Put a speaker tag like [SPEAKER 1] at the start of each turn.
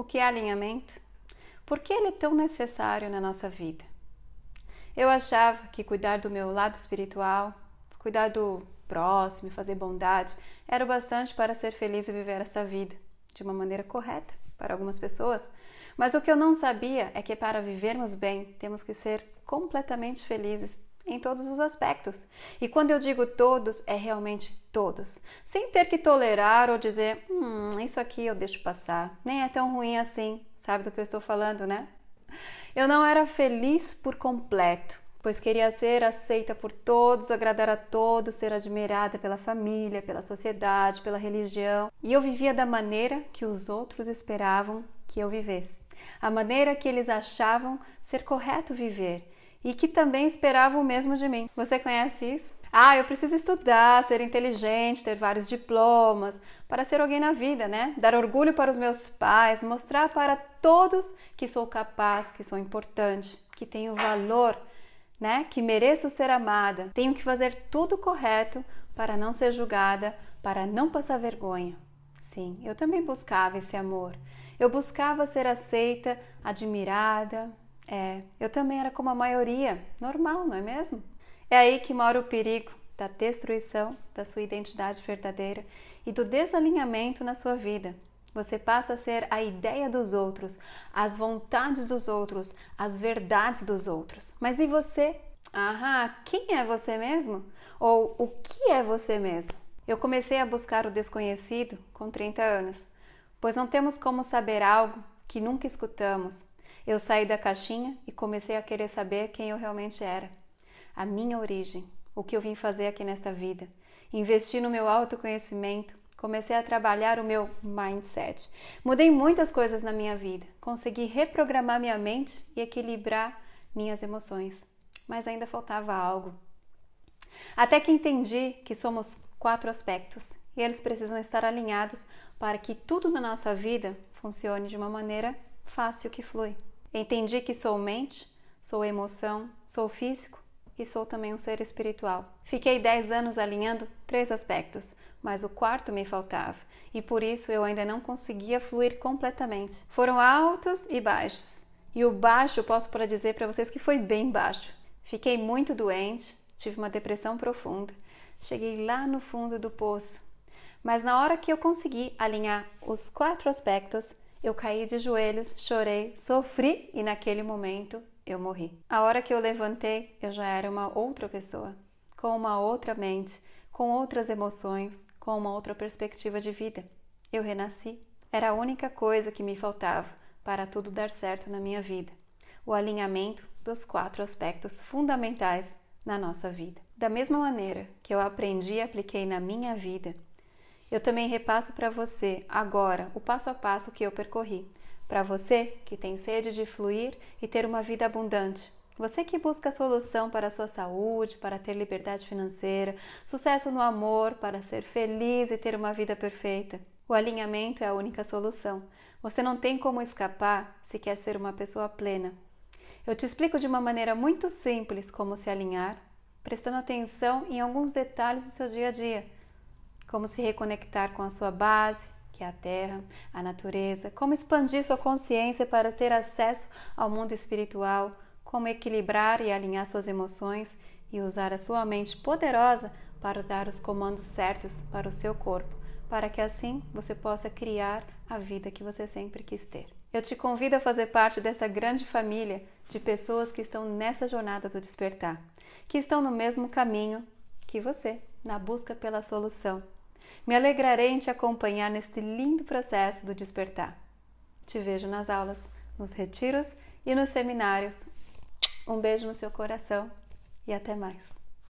[SPEAKER 1] O que é alinhamento? Por que ele é tão necessário na nossa vida? Eu achava que cuidar do meu lado espiritual, cuidar do próximo, fazer bondade, era o bastante para ser feliz e viver esta vida de uma maneira correta para algumas pessoas. Mas o que eu não sabia é que para vivermos bem, temos que ser completamente felizes em todos os aspectos. E quando eu digo todos, é realmente todos, sem ter que tolerar ou dizer, hum, isso aqui eu deixo passar, nem é tão ruim assim, sabe do que eu estou falando, né? Eu não era feliz por completo, pois queria ser aceita por todos, agradar a todos, ser admirada pela família, pela sociedade, pela religião, e eu vivia da maneira que os outros esperavam que eu vivesse, a maneira que eles achavam ser correto viver e que também esperavam o mesmo de mim. Você conhece isso? Ah, eu preciso estudar, ser inteligente, ter vários diplomas para ser alguém na vida, né? Dar orgulho para os meus pais, mostrar para todos que sou capaz, que sou importante, que tenho valor, né? Que mereço ser amada. Tenho que fazer tudo correto para não ser julgada, para não passar vergonha. Sim, eu também buscava esse amor. Eu buscava ser aceita, admirada, é, eu também era como a maioria, normal, não é mesmo? É aí que mora o perigo da destruição da sua identidade verdadeira e do desalinhamento na sua vida. Você passa a ser a ideia dos outros, as vontades dos outros, as verdades dos outros. Mas e você? Aham, quem é você mesmo? Ou o que é você mesmo? Eu comecei a buscar o desconhecido com 30 anos, pois não temos como saber algo que nunca escutamos, eu saí da caixinha e comecei a querer saber quem eu realmente era, a minha origem, o que eu vim fazer aqui nesta vida. Investi no meu autoconhecimento, comecei a trabalhar o meu mindset. Mudei muitas coisas na minha vida, consegui reprogramar minha mente e equilibrar minhas emoções. Mas ainda faltava algo. Até que entendi que somos quatro aspectos e eles precisam estar alinhados para que tudo na nossa vida funcione de uma maneira fácil que flui. Entendi que sou mente, sou emoção, sou físico e sou também um ser espiritual. Fiquei 10 anos alinhando três aspectos, mas o quarto me faltava e por isso eu ainda não conseguia fluir completamente. Foram altos e baixos. E o baixo, posso para dizer para vocês que foi bem baixo. Fiquei muito doente, tive uma depressão profunda. Cheguei lá no fundo do poço. Mas na hora que eu consegui alinhar os quatro aspectos, eu caí de joelhos, chorei, sofri e naquele momento eu morri. A hora que eu levantei, eu já era uma outra pessoa, com uma outra mente, com outras emoções, com uma outra perspectiva de vida. Eu renasci. Era a única coisa que me faltava para tudo dar certo na minha vida: o alinhamento dos quatro aspectos fundamentais na nossa vida. Da mesma maneira que eu aprendi e apliquei na minha vida eu também repasso para você agora o passo a passo que eu percorri. Para você que tem sede de fluir e ter uma vida abundante. Você que busca solução para a sua saúde, para ter liberdade financeira, sucesso no amor, para ser feliz e ter uma vida perfeita. O alinhamento é a única solução. Você não tem como escapar se quer ser uma pessoa plena. Eu te explico de uma maneira muito simples como se alinhar, prestando atenção em alguns detalhes do seu dia a dia como se reconectar com a sua base, que é a terra, a natureza, como expandir sua consciência para ter acesso ao mundo espiritual, como equilibrar e alinhar suas emoções e usar a sua mente poderosa para dar os comandos certos para o seu corpo, para que assim você possa criar a vida que você sempre quis ter. Eu te convido a fazer parte dessa grande família de pessoas que estão nessa jornada do despertar, que estão no mesmo caminho que você, na busca pela solução me alegrarei em te acompanhar neste lindo processo do despertar. Te vejo nas aulas, nos retiros e nos seminários. Um beijo no seu coração e até mais.